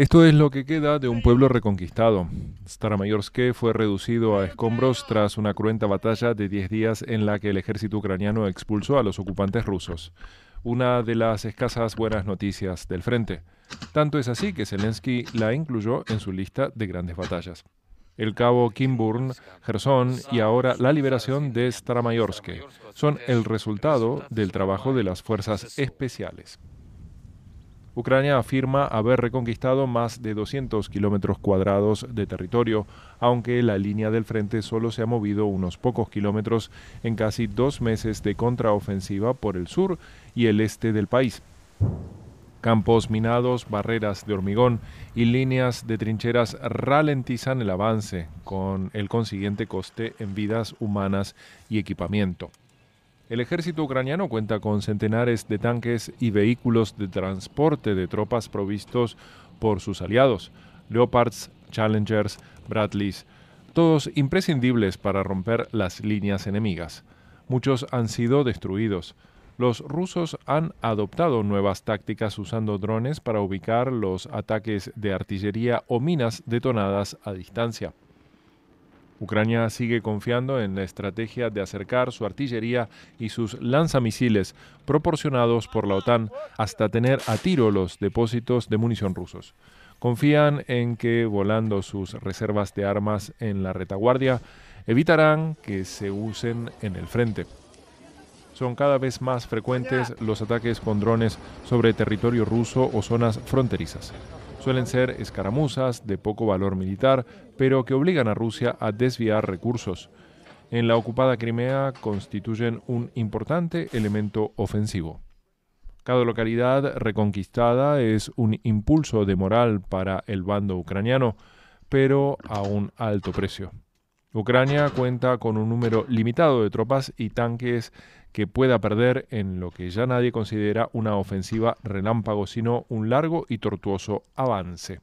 Esto es lo que queda de un pueblo reconquistado. Staramayorsk fue reducido a escombros tras una cruenta batalla de 10 días en la que el ejército ucraniano expulsó a los ocupantes rusos. Una de las escasas buenas noticias del frente. Tanto es así que Zelensky la incluyó en su lista de grandes batallas. El cabo Kimburn, Gerson y ahora la liberación de Staramayorsk son el resultado del trabajo de las fuerzas especiales. Ucrania afirma haber reconquistado más de 200 kilómetros cuadrados de territorio, aunque la línea del frente solo se ha movido unos pocos kilómetros en casi dos meses de contraofensiva por el sur y el este del país. Campos minados, barreras de hormigón y líneas de trincheras ralentizan el avance, con el consiguiente coste en vidas humanas y equipamiento. El ejército ucraniano cuenta con centenares de tanques y vehículos de transporte de tropas provistos por sus aliados, Leopards, Challengers, Bradleys, todos imprescindibles para romper las líneas enemigas. Muchos han sido destruidos. Los rusos han adoptado nuevas tácticas usando drones para ubicar los ataques de artillería o minas detonadas a distancia. Ucrania sigue confiando en la estrategia de acercar su artillería y sus lanzamisiles proporcionados por la OTAN hasta tener a tiro los depósitos de munición rusos. Confían en que, volando sus reservas de armas en la retaguardia, evitarán que se usen en el frente. Son cada vez más frecuentes los ataques con drones sobre territorio ruso o zonas fronterizas. Suelen ser escaramuzas de poco valor militar, pero que obligan a Rusia a desviar recursos. En la ocupada Crimea constituyen un importante elemento ofensivo. Cada localidad reconquistada es un impulso de moral para el bando ucraniano, pero a un alto precio. Ucrania cuenta con un número limitado de tropas y tanques que pueda perder en lo que ya nadie considera una ofensiva relámpago, sino un largo y tortuoso avance.